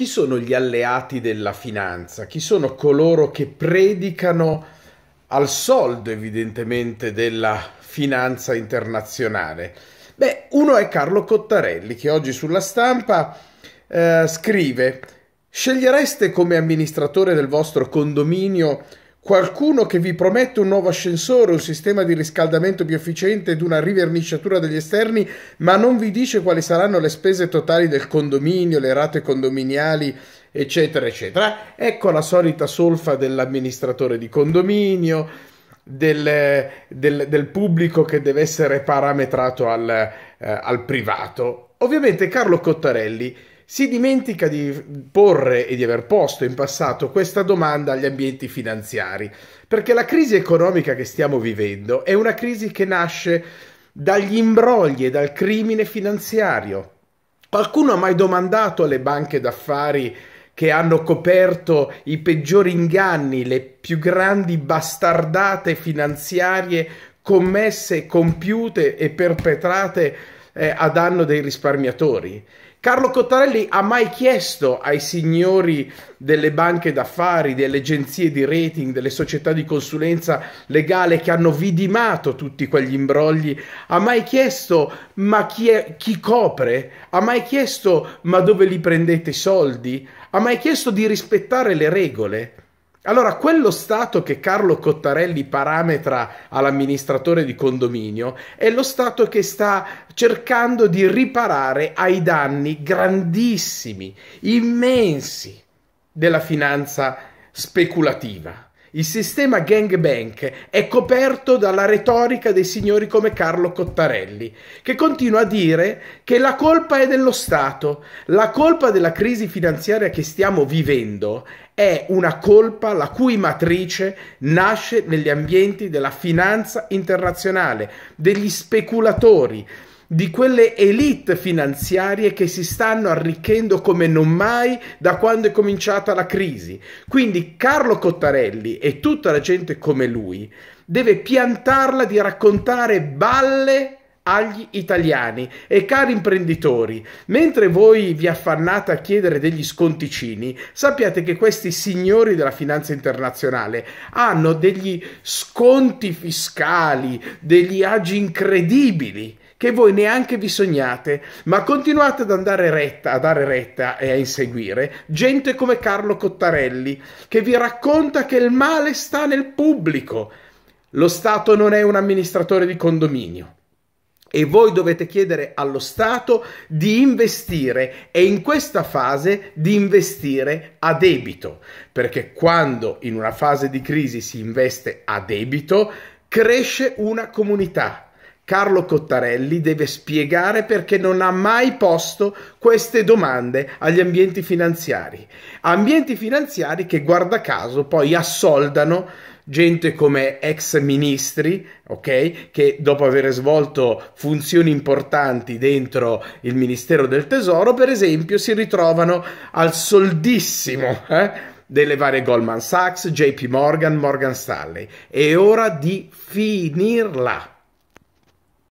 chi sono gli alleati della finanza? Chi sono coloro che predicano al soldo evidentemente della finanza internazionale? Beh, uno è Carlo Cottarelli che oggi sulla stampa eh, scrive Scegliereste come amministratore del vostro condominio Qualcuno che vi promette un nuovo ascensore, un sistema di riscaldamento più efficiente ed una riverniciatura degli esterni, ma non vi dice quali saranno le spese totali del condominio, le rate condominiali, eccetera, eccetera. Ecco la solita solfa dell'amministratore di condominio, del, del, del pubblico che deve essere parametrato al, eh, al privato. Ovviamente Carlo Cottarelli si dimentica di porre e di aver posto in passato questa domanda agli ambienti finanziari, perché la crisi economica che stiamo vivendo è una crisi che nasce dagli imbrogli e dal crimine finanziario. Qualcuno ha mai domandato alle banche d'affari che hanno coperto i peggiori inganni, le più grandi bastardate finanziarie commesse, compiute e perpetrate eh, a danno dei risparmiatori? Carlo Cottarelli ha mai chiesto ai signori delle banche d'affari, delle agenzie di rating, delle società di consulenza legale che hanno vidimato tutti quegli imbrogli, ha mai chiesto ma chi, è, chi copre? Ha mai chiesto ma dove li prendete i soldi? Ha mai chiesto di rispettare le regole? Allora, quello stato che Carlo Cottarelli parametra all'amministratore di condominio è lo stato che sta cercando di riparare ai danni grandissimi, immensi della finanza speculativa. Il sistema gangbank è coperto dalla retorica dei signori come Carlo Cottarelli, che continua a dire che la colpa è dello Stato, la colpa della crisi finanziaria che stiamo vivendo è una colpa la cui matrice nasce negli ambienti della finanza internazionale, degli speculatori, di quelle elite finanziarie che si stanno arricchendo come non mai da quando è cominciata la crisi. Quindi Carlo Cottarelli e tutta la gente come lui deve piantarla di raccontare balle agli italiani e cari imprenditori, mentre voi vi affannate a chiedere degli sconticini, sappiate che questi signori della finanza internazionale hanno degli sconti fiscali, degli agi incredibili che voi neanche vi sognate, ma continuate ad andare retta, a dare retta e a inseguire gente come Carlo Cottarelli, che vi racconta che il male sta nel pubblico. Lo Stato non è un amministratore di condominio, e voi dovete chiedere allo Stato di investire e in questa fase di investire a debito, perché quando in una fase di crisi si investe a debito cresce una comunità, Carlo Cottarelli deve spiegare perché non ha mai posto queste domande agli ambienti finanziari. Ambienti finanziari che, guarda caso, poi assoldano gente come ex ministri, ok? Che dopo aver svolto funzioni importanti dentro il Ministero del Tesoro, per esempio, si ritrovano al soldissimo, eh? delle varie Goldman Sachs, JP Morgan, Morgan Stanley. È ora di finirla.